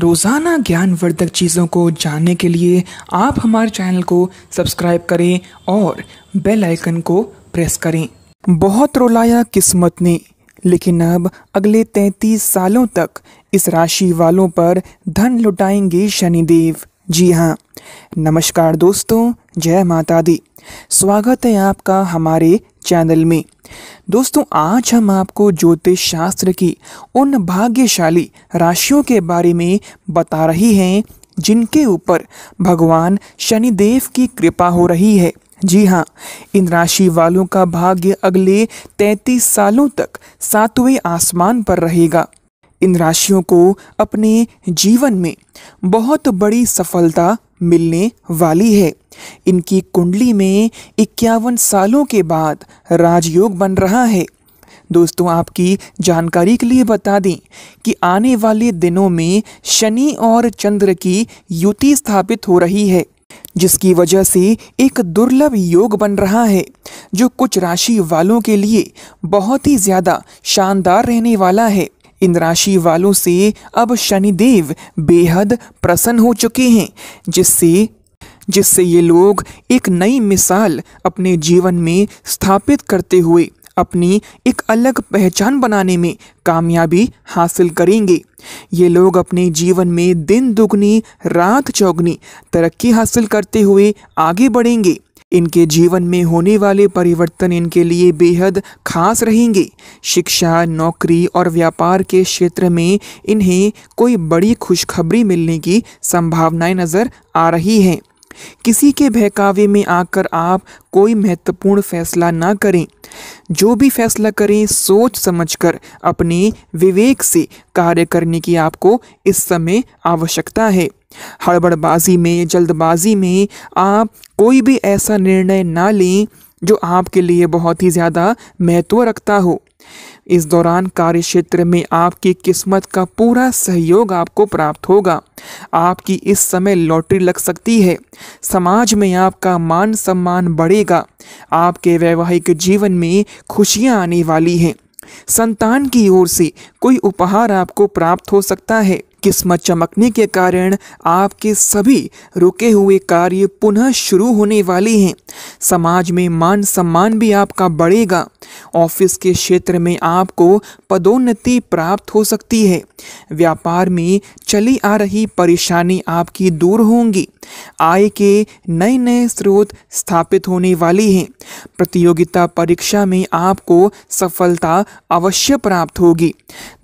रोज़ाना ज्ञानवर्धक चीज़ों को जानने के लिए आप हमारे चैनल को सब्सक्राइब करें और बेल आइकन को प्रेस करें बहुत रोलाया किस्मत ने लेकिन अब अगले तैतीस सालों तक इस राशि वालों पर धन लुटाएंगे शनिदेव जी हाँ नमस्कार दोस्तों जय माता दी स्वागत है आपका हमारे चैनल में दोस्तों आज हम आपको ज्योतिष शास्त्र की उन भाग्यशाली राशियों के बारे में बता रही हैं जिनके ऊपर भगवान शनिदेव की कृपा हो रही है जी हाँ इन राशि वालों का भाग्य अगले 33 सालों तक सातवें आसमान पर रहेगा इन राशियों को अपने जीवन में बहुत बड़ी सफलता मिलने वाली है इनकी कुंडली में इक्यावन सालों के बाद राजयोग बन रहा है दोस्तों आपकी जानकारी के लिए बता दें कि आने वाले दिनों में शनि और चंद्र की युति स्थापित हो रही है जिसकी वजह से एक दुर्लभ योग बन रहा है जो कुछ राशि वालों के लिए बहुत ही ज़्यादा शानदार रहने वाला है इन राशि वालों से अब शनिदेव बेहद प्रसन्न हो चुके हैं जिससे जिससे ये लोग एक नई मिसाल अपने जीवन में स्थापित करते हुए अपनी एक अलग पहचान बनाने में कामयाबी हासिल करेंगे ये लोग अपने जीवन में दिन दुगनी रात चौगनी तरक्की हासिल करते हुए आगे बढ़ेंगे इनके जीवन में होने वाले परिवर्तन इनके लिए बेहद खास रहेंगे शिक्षा नौकरी और व्यापार के क्षेत्र में इन्हें कोई बड़ी खुशखबरी मिलने की संभावनाएं नज़र आ रही हैं किसी के बहकावे में आकर आप कोई महत्वपूर्ण फैसला ना करें जो भी फैसला करें सोच समझकर अपने विवेक से कार्य करने की आपको इस समय आवश्यकता है हड़बड़बाजी में जल्दबाजी में आप कोई भी ऐसा निर्णय ना लें जो आपके लिए बहुत ही ज़्यादा महत्व रखता हो इस दौरान कार्य क्षेत्र में आपकी किस्मत का पूरा सहयोग आपको प्राप्त होगा आपकी इस समय लॉटरी लग सकती है समाज में आपका मान सम्मान बढ़ेगा आपके वैवाहिक जीवन में खुशियां आने वाली हैं संतान की ओर से कोई उपहार आपको प्राप्त हो सकता है किस्मत चमकने के कारण आपके सभी रुके हुए कार्य पुनः शुरू होने वाले हैं समाज में मान सम्मान भी आपका बढ़ेगा ऑफिस के क्षेत्र में आपको पदोन्नति प्राप्त हो सकती है व्यापार में चली आ रही परेशानी आपकी दूर होंगी आय के नए नए स्रोत स्थापित होने वाली हैं प्रतियोगिता परीक्षा में आपको सफलता अवश्य प्राप्त होगी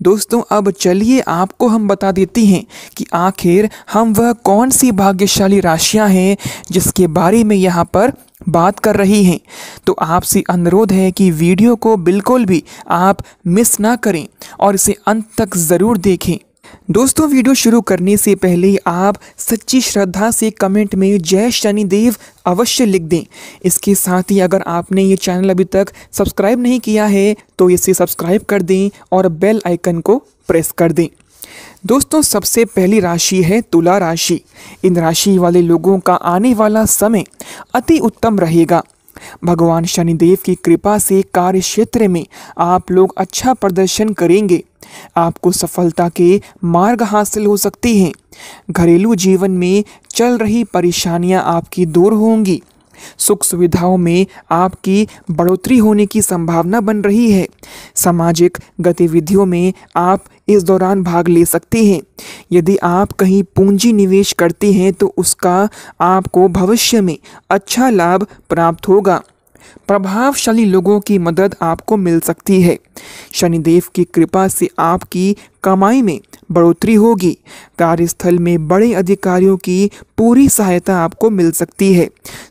दोस्तों अब चलिए आपको हम बता देती हैं कि आखिर हम वह कौन सी भाग्यशाली राशियां हैं जिसके बारे में यहाँ पर बात कर रही हैं तो आपसे अनुरोध है कि वीडियो को बिल्कुल भी आप मिस ना करें और इसे अंत तक ज़रूर देखें दोस्तों वीडियो शुरू करने से पहले आप सच्ची श्रद्धा से कमेंट में जय शनिदेव अवश्य लिख दें इसके साथ ही अगर आपने ये चैनल अभी तक सब्सक्राइब नहीं किया है तो इसे सब्सक्राइब कर दें और बेल आइकन को प्रेस कर दें दोस्तों सबसे पहली राशि है तुला राशि इन राशि वाले लोगों का आने वाला समय अति उत्तम रहेगा भगवान शनिदेव की कृपा से कार्य क्षेत्र में आप लोग अच्छा प्रदर्शन करेंगे आपको सफलता के मार्ग हासिल हो सकते हैं घरेलू जीवन में चल रही परेशानियां आपकी दूर होंगी सुख सुविधाओं में आपकी बढ़ोतरी होने की संभावना बन रही है सामाजिक गतिविधियों में आप इस दौरान भाग ले सकते हैं यदि आप कहीं पूंजी निवेश करते हैं तो उसका आपको भविष्य में अच्छा लाभ प्राप्त होगा प्रभावशाली लोगों की मदद आपको मिल सकती है शनिदेव की कृपा से आपकी कमाई में बढ़ोतरी होगी कार्यस्थल में बड़े अधिकारियों की पूरी सहायता आपको मिल सकती है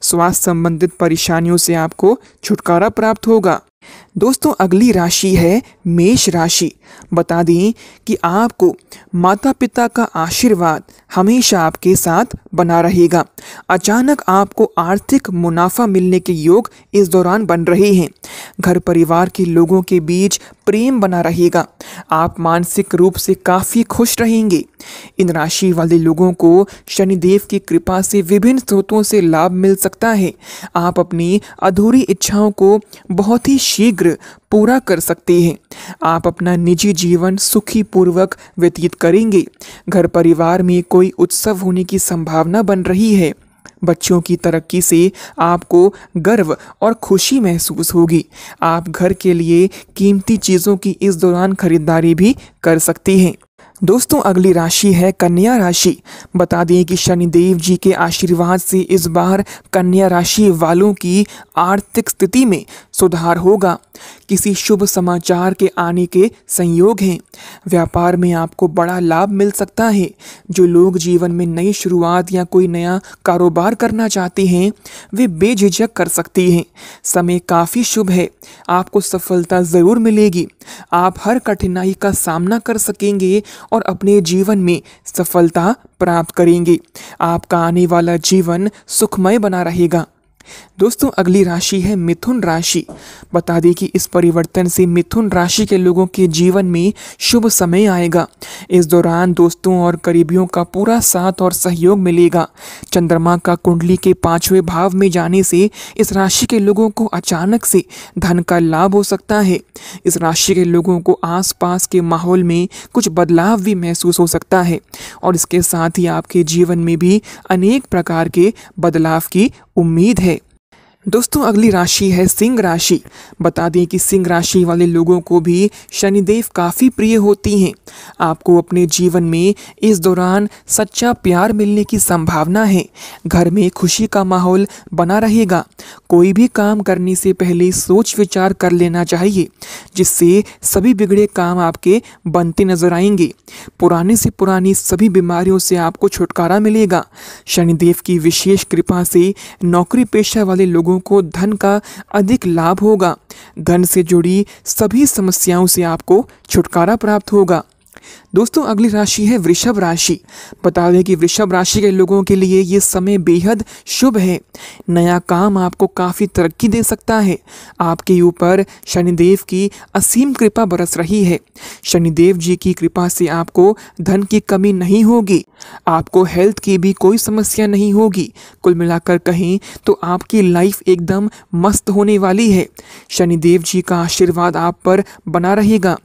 स्वास्थ्य संबंधित परेशानियों से आपको छुटकारा प्राप्त होगा दोस्तों अगली राशि है मेष राशि बता दें कि आपको माता पिता का आशीर्वाद हमेशा आपके साथ बना रहेगा अचानक आपको आर्थिक मुनाफा मिलने के योग इस दौरान बन रहे हैं घर परिवार के लोगों के बीच प्रेम बना रहेगा आप मानसिक रूप से काफ़ी खुश रहेंगे इन राशि वाले लोगों को शनिदेव की कृपा से विभिन्न स्रोतों से लाभ मिल सकता है आप अपनी अधूरी इच्छाओं को बहुत ही शीघ्र जिक्र पूरा कर सकती हैं आप अपना निजी जीवन सुखी पूर्वक व्यतीत करेंगे घर परिवार में कोई उत्सव होने की संभावना बन रही है बच्चों की तरक्की से आपको गर्व और खुशी महसूस होगी आप घर के लिए कीमती चीज़ों की इस दौरान खरीदारी भी कर सकती हैं दोस्तों अगली राशि है कन्या राशि बता दें कि शनिदेव जी के आशीर्वाद से इस बार कन्या राशि वालों की आर्थिक स्थिति में सुधार होगा किसी शुभ समाचार के आने के संयोग हैं व्यापार में आपको बड़ा लाभ मिल सकता है जो लोग जीवन में नई शुरुआत या कोई नया कारोबार करना चाहते हैं वे बेझिझक कर सकती हैं समय काफ़ी शुभ है आपको सफलता ज़रूर मिलेगी आप हर कठिनाई का सामना कर सकेंगे और अपने जीवन में सफलता प्राप्त करेंगे आपका आने वाला जीवन सुखमय बना रहेगा दोस्तों अगली राशि है मिथुन राशि बता दें कि इस परिवर्तन से मिथुन राशि के लोगों के जीवन में शुभ समय आएगा इस दौरान दोस्तों और करीबियों का पूरा साथ और सहयोग मिलेगा चंद्रमा का कुंडली के पांचवें भाव में जाने से इस राशि के लोगों को अचानक से धन का लाभ हो सकता है इस राशि के लोगों को आसपास के माहौल में कुछ बदलाव भी महसूस हो सकता है और इसके साथ ही आपके जीवन में भी अनेक प्रकार के बदलाव की उम्मीद है दोस्तों अगली राशि है सिंह राशि बता दें कि सिंह राशि वाले लोगों को भी शनिदेव काफ़ी प्रिय होती हैं आपको अपने जीवन में इस दौरान सच्चा प्यार मिलने की संभावना है घर में खुशी का माहौल बना रहेगा कोई भी काम करने से पहले सोच विचार कर लेना चाहिए जिससे सभी बिगड़े काम आपके बनते नजर आएंगे पुराने से पुरानी सभी बीमारियों से आपको छुटकारा मिलेगा शनिदेव की विशेष कृपा से नौकरी पेशा वाले लोगों वालों को धन का अधिक लाभ होगा धन से जुड़ी सभी समस्याओं से आपको छुटकारा प्राप्त होगा दोस्तों अगली राशि है वृषभ राशि बता दें कि वृषभ राशि के लोगों के लिए ये समय बेहद शुभ है नया काम आपको काफ़ी तरक्की दे सकता है आपके ऊपर शनिदेव की असीम कृपा बरस रही है शनिदेव जी की कृपा से आपको धन की कमी नहीं होगी आपको हेल्थ की भी कोई समस्या नहीं होगी कुल मिलाकर कहें तो आपकी लाइफ एकदम मस्त होने वाली है शनिदेव जी का आशीर्वाद आप पर बना रहेगा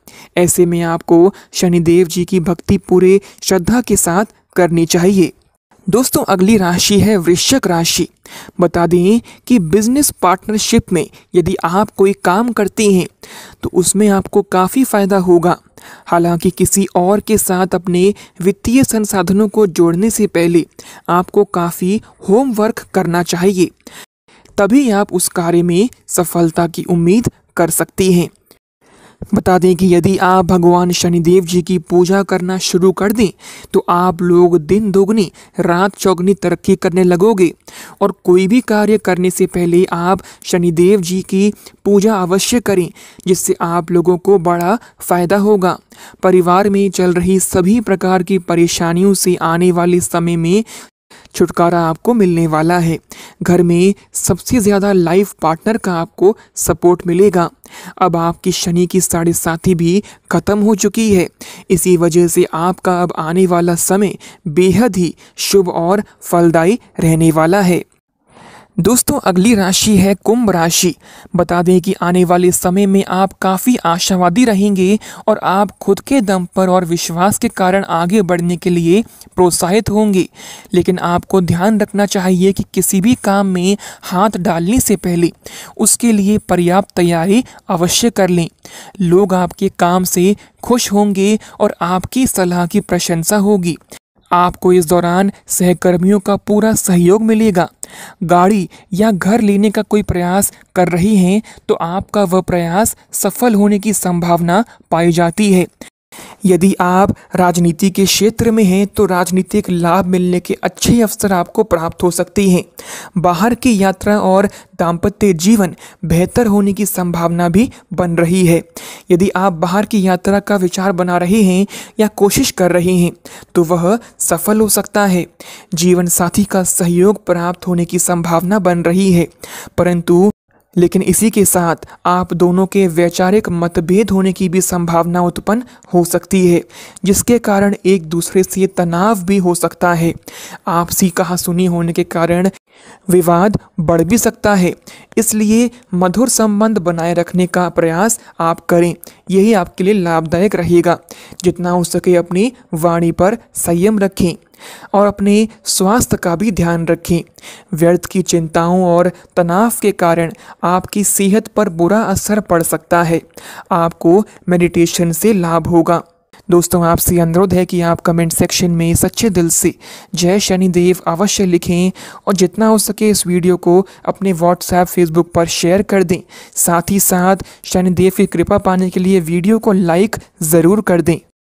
ऐसे में आपको शनिदेव जी जी की भक्ति पूरे श्रद्धा के साथ करनी चाहिए दोस्तों अगली राशि है वृश्चिक राशि बता दें कि बिजनेस पार्टनरशिप में यदि आप कोई काम करते हैं तो उसमें आपको काफ़ी फायदा होगा हालांकि किसी और के साथ अपने वित्तीय संसाधनों को जोड़ने से पहले आपको काफ़ी होमवर्क करना चाहिए तभी आप उस कार्य में सफलता की उम्मीद कर सकती हैं बता दें कि यदि आप भगवान शनिदेव जी की पूजा करना शुरू कर दें तो आप लोग दिन दोगुनी रात चौगुनी तरक्की करने लगोगे और कोई भी कार्य करने से पहले आप शनिदेव जी की पूजा अवश्य करें जिससे आप लोगों को बड़ा फ़ायदा होगा परिवार में चल रही सभी प्रकार की परेशानियों से आने वाले समय में छुटकारा आपको मिलने वाला है घर में सबसे ज़्यादा लाइफ पार्टनर का आपको सपोर्ट मिलेगा अब आपकी शनि की साढ़े साथी भी ख़त्म हो चुकी है इसी वजह से आपका अब आने वाला समय बेहद ही शुभ और फलदायी रहने वाला है दोस्तों अगली राशि है कुंभ राशि बता दें कि आने वाले समय में आप काफ़ी आशावादी रहेंगे और आप खुद के दम पर और विश्वास के कारण आगे बढ़ने के लिए प्रोत्साहित होंगे लेकिन आपको ध्यान रखना चाहिए कि किसी भी काम में हाथ डालने से पहले उसके लिए पर्याप्त तैयारी अवश्य कर लें लोग आपके काम से खुश होंगे और आपकी सलाह की प्रशंसा होगी आपको इस दौरान सहकर्मियों का पूरा सहयोग मिलेगा गाड़ी या घर लेने का कोई प्रयास कर रही हैं तो आपका वह प्रयास सफल होने की संभावना पाई जाती है यदि आप राजनीति के क्षेत्र में हैं तो राजनीतिक लाभ मिलने के अच्छे अवसर आपको प्राप्त हो सकते हैं बाहर की यात्रा और दाम्पत्य जीवन बेहतर होने की संभावना भी बन रही है यदि आप बाहर की यात्रा का विचार बना रहे हैं या कोशिश कर रहे हैं तो वह सफल हो सकता है जीवन साथी का सहयोग प्राप्त होने की संभावना बन रही है परंतु लेकिन इसी के साथ आप दोनों के वैचारिक मतभेद होने की भी संभावना उत्पन्न हो सकती है जिसके कारण एक दूसरे से तनाव भी हो सकता है आपसी कहा सुनी होने के कारण विवाद बढ़ भी सकता है इसलिए मधुर संबंध बनाए रखने का प्रयास आप करें यही आपके लिए लाभदायक रहेगा जितना हो सके अपनी वाणी पर संयम रखें और अपने स्वास्थ्य का भी ध्यान रखें व्यर्थ की चिंताओं और तनाव के कारण आपकी सेहत पर बुरा असर पड़ सकता है आपको मेडिटेशन से लाभ होगा दोस्तों आपसे अनुरोध है कि आप कमेंट सेक्शन में सच्चे दिल से जय शनिदेव अवश्य लिखें और जितना हो सके इस वीडियो को अपने व्हाट्सएप फेसबुक पर शेयर कर दें साथ ही साथ शनिदेव की कृपा पाने के लिए वीडियो को लाइक ज़रूर कर दें